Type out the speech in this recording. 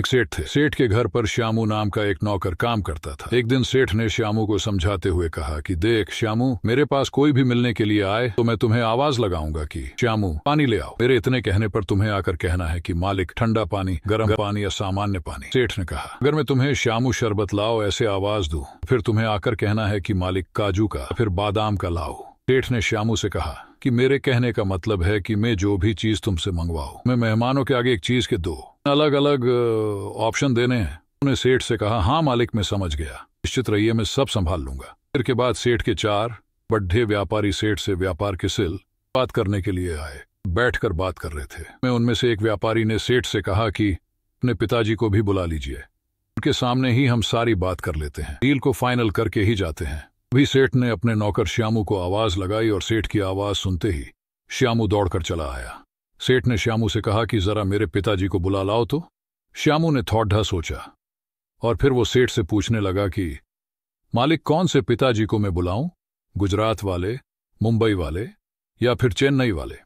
एक सेठ थे सेठ के घर पर श्यामू नाम का एक नौकर काम करता था एक दिन सेठ ने श्यामू को समझाते हुए कहा कि देख श्यामू मेरे पास कोई भी मिलने के लिए आए तो मैं तुम्हें आवाज लगाऊंगा कि श्यामू पानी ले आओ मेरे इतने कहने पर तुम्हें आकर कहना है कि मालिक ठंडा पानी गर्म पानी या सामान्य पानी सेठ ने कहा अगर मैं तुम्हें श्यामू शरबत लाओ ऐसे आवाज दू फिर तुम्हें आकर कहना है की मालिक काजू का फिर बादाम का लाओ सेठ ने श्यामू से कहा कि मेरे कहने का मतलब है कि मैं जो भी चीज तुमसे मंगवाऊ मैं मेहमानों के आगे एक चीज के दो अलग अलग ऑप्शन देने हैं उन्हें सेठ से कहा हाँ मालिक मैं समझ गया निश्चित रहिए मैं सब संभाल लूंगा फिर के बाद सेठ के चार बड्ढे व्यापारी सेठ से व्यापार के सिल बात करने के लिए आए बैठकर बात कर रहे थे मैं उनमें से एक व्यापारी ने सेठ से कहा कि अपने पिताजी को भी बुला लीजिए उनके सामने ही हम सारी बात कर लेते हैं डील को फाइनल करके ही जाते हैं भी सेठ ने अपने नौकर श्यामू को आवाज लगाई और सेठ की आवाज सुनते ही श्यामू दौड़कर चला आया सेठ ने श्यामू से कहा कि जरा मेरे पिताजी को बुला लाओ तो श्यामू ने थौडा सोचा और फिर वो सेठ से पूछने लगा कि मालिक कौन से पिताजी को मैं बुलाऊं गुजरात वाले मुंबई वाले या फिर चेन्नई वाले